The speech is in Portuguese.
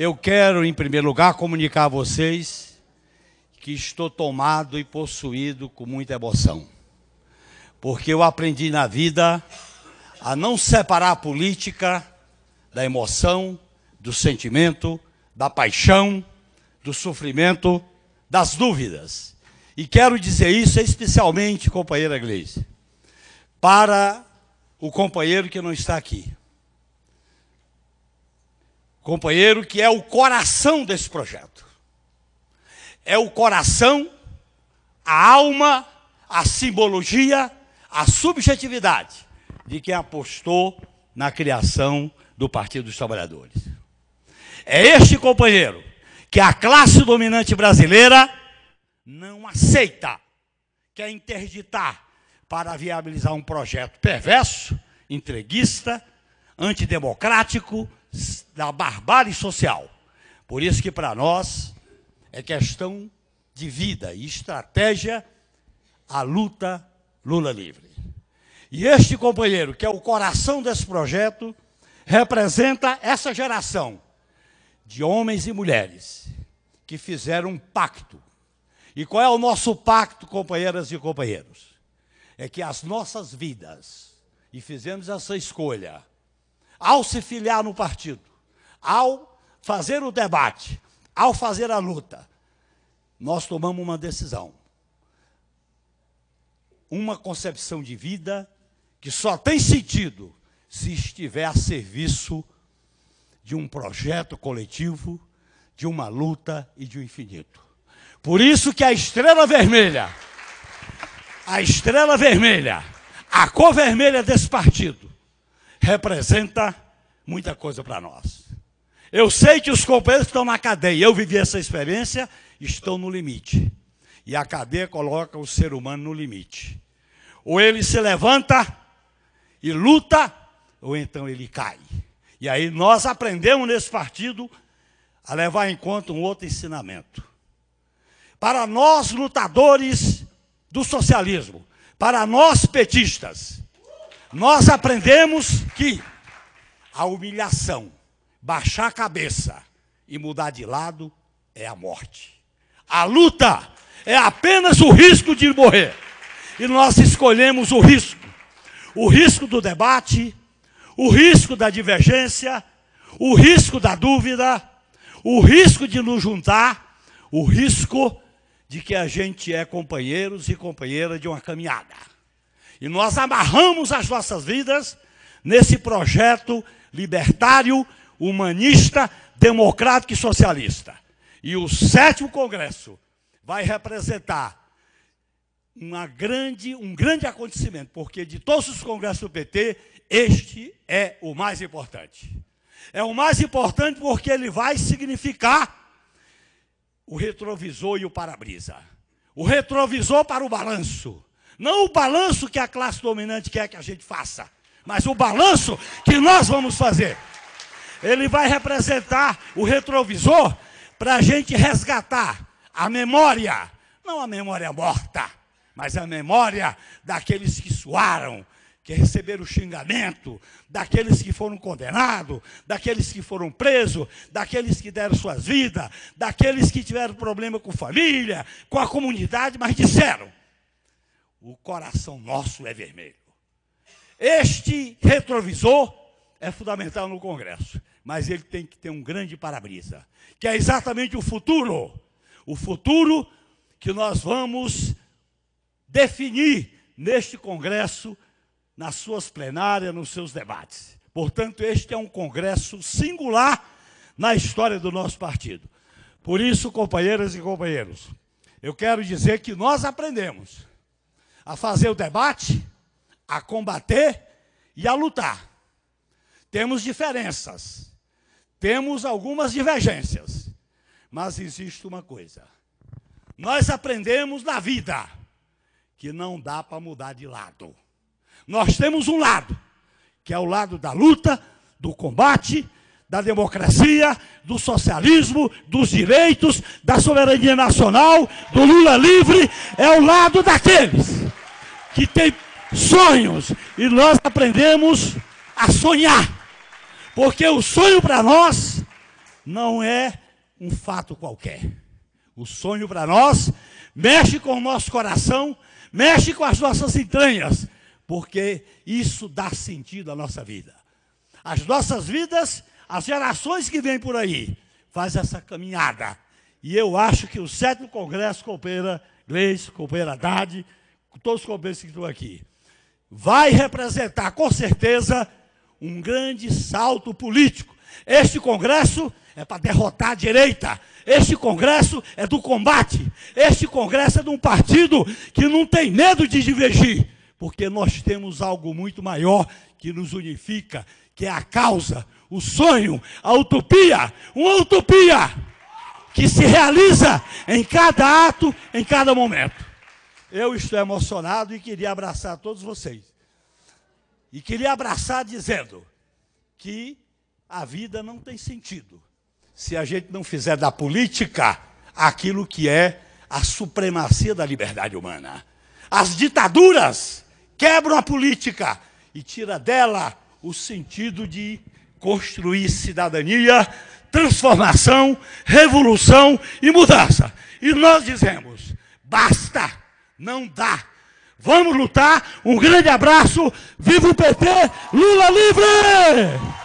Eu quero, em primeiro lugar, comunicar a vocês que estou tomado e possuído com muita emoção, porque eu aprendi na vida a não separar a política da emoção, do sentimento, da paixão, do sofrimento, das dúvidas. E quero dizer isso especialmente, companheira Gleice, para o companheiro que não está aqui companheiro que é o coração desse projeto. É o coração, a alma, a simbologia, a subjetividade de quem apostou na criação do Partido dos Trabalhadores. É este companheiro que a classe dominante brasileira não aceita, quer interditar para viabilizar um projeto perverso, entreguista, antidemocrático, da barbárie social. Por isso que para nós é questão de vida e estratégia a luta Lula livre. E este companheiro, que é o coração desse projeto, representa essa geração de homens e mulheres que fizeram um pacto. E qual é o nosso pacto, companheiras e companheiros? É que as nossas vidas, e fizemos essa escolha, ao se filiar no partido, ao fazer o debate, ao fazer a luta, nós tomamos uma decisão. Uma concepção de vida que só tem sentido se estiver a serviço de um projeto coletivo, de uma luta e de um infinito. Por isso que a estrela vermelha, a estrela vermelha, a cor vermelha desse partido, representa muita coisa para nós. Eu sei que os companheiros estão na cadeia, eu vivi essa experiência, estão no limite. E a cadeia coloca o ser humano no limite. Ou ele se levanta e luta, ou então ele cai. E aí nós aprendemos nesse partido a levar em conta um outro ensinamento. Para nós lutadores do socialismo, para nós petistas, nós aprendemos que a humilhação, baixar a cabeça e mudar de lado é a morte. A luta é apenas o risco de morrer. E nós escolhemos o risco. O risco do debate, o risco da divergência, o risco da dúvida, o risco de nos juntar, o risco de que a gente é companheiros e companheira de uma caminhada. E nós amarramos as nossas vidas nesse projeto libertário, humanista, democrático e socialista. E o sétimo congresso vai representar uma grande, um grande acontecimento, porque de todos os congressos do PT, este é o mais importante. É o mais importante porque ele vai significar o retrovisor e o para-brisa. O retrovisor para o balanço. Não o balanço que a classe dominante quer que a gente faça, mas o balanço que nós vamos fazer. Ele vai representar o retrovisor para a gente resgatar a memória, não a memória morta, mas a memória daqueles que suaram, que receberam xingamento, daqueles que foram condenados, daqueles que foram presos, daqueles que deram suas vidas, daqueles que tiveram problema com família, com a comunidade, mas disseram: o coração nosso é vermelho. Este retrovisor é fundamental no Congresso, mas ele tem que ter um grande para-brisa, que é exatamente o futuro. O futuro que nós vamos definir neste Congresso, nas suas plenárias, nos seus debates. Portanto, este é um Congresso singular na história do nosso partido. Por isso, companheiras e companheiros, eu quero dizer que nós aprendemos a fazer o debate, a combater e a lutar. Temos diferenças, temos algumas divergências, mas existe uma coisa: nós aprendemos na vida que não dá para mudar de lado. Nós temos um lado, que é o lado da luta, do combate, da democracia, do socialismo, dos direitos, da soberania nacional, do Lula livre, é o lado daqueles que tem sonhos e nós aprendemos a sonhar. Porque o sonho para nós não é um fato qualquer. O sonho para nós mexe com o nosso coração, mexe com as nossas entranhas, porque isso dá sentido à nossa vida. As nossas vidas, as gerações que vêm por aí, faz essa caminhada. E eu acho que o sétimo Congresso Coopera, Gleice, Coopera Haddad, todos convencidos que estão aqui, vai representar com certeza um grande salto político. Este Congresso é para derrotar a direita. Este Congresso é do combate. Este Congresso é de um partido que não tem medo de divergir, porque nós temos algo muito maior que nos unifica, que é a causa, o sonho, a utopia, uma utopia que se realiza em cada ato, em cada momento. Eu estou emocionado e queria abraçar todos vocês. E queria abraçar dizendo que a vida não tem sentido se a gente não fizer da política aquilo que é a supremacia da liberdade humana. As ditaduras quebram a política e tira dela o sentido de construir cidadania, transformação, revolução e mudança. E nós dizemos: basta! Não dá. Vamos lutar. Um grande abraço. Viva o PT. Lula livre!